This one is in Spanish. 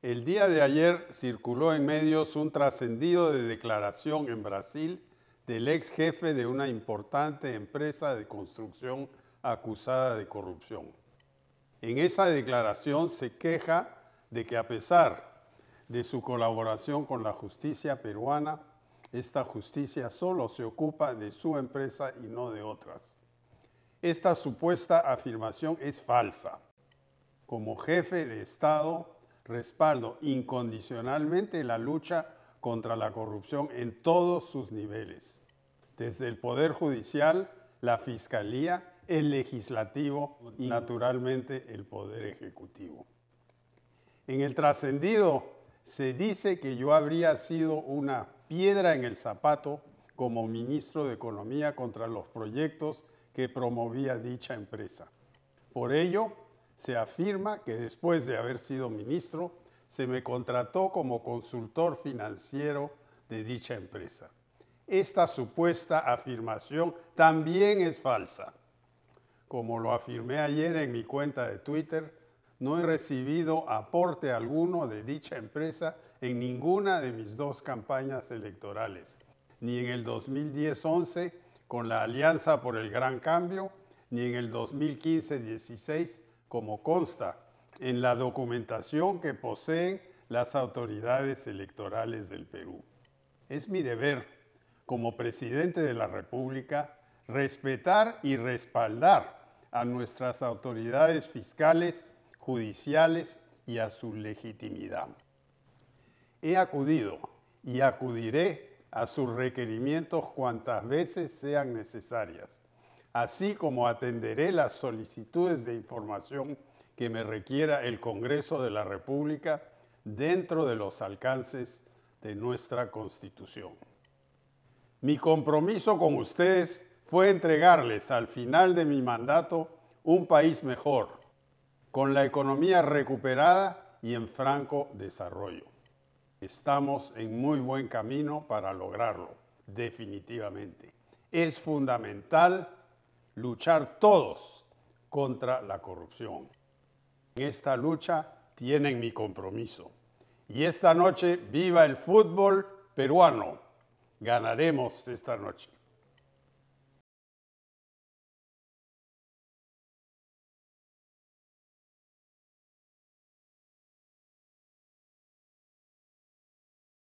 El día de ayer circuló en medios un trascendido de declaración en Brasil del ex jefe de una importante empresa de construcción acusada de corrupción. En esa declaración se queja de que a pesar de su colaboración con la justicia peruana, esta justicia solo se ocupa de su empresa y no de otras. Esta supuesta afirmación es falsa. Como jefe de Estado, respaldo incondicionalmente la lucha contra la corrupción en todos sus niveles, desde el Poder Judicial, la Fiscalía, el Legislativo y naturalmente el Poder Ejecutivo. En el trascendido se dice que yo habría sido una piedra en el zapato como ministro de Economía contra los proyectos que promovía dicha empresa. Por ello, se afirma que después de haber sido ministro, se me contrató como consultor financiero de dicha empresa. Esta supuesta afirmación también es falsa. Como lo afirmé ayer en mi cuenta de Twitter, no he recibido aporte alguno de dicha empresa en ninguna de mis dos campañas electorales, ni en el 2010-11 con la Alianza por el Gran Cambio, ni en el 2015-16 como consta en la documentación que poseen las autoridades electorales del Perú. Es mi deber, como presidente de la República, respetar y respaldar a nuestras autoridades fiscales, judiciales y a su legitimidad. He acudido y acudiré a sus requerimientos cuantas veces sean necesarias así como atenderé las solicitudes de información que me requiera el Congreso de la República dentro de los alcances de nuestra Constitución. Mi compromiso con ustedes fue entregarles al final de mi mandato un país mejor, con la economía recuperada y en franco desarrollo. Estamos en muy buen camino para lograrlo, definitivamente. Es fundamental luchar todos contra la corrupción. En esta lucha tienen mi compromiso. Y esta noche, viva el fútbol peruano. Ganaremos esta noche.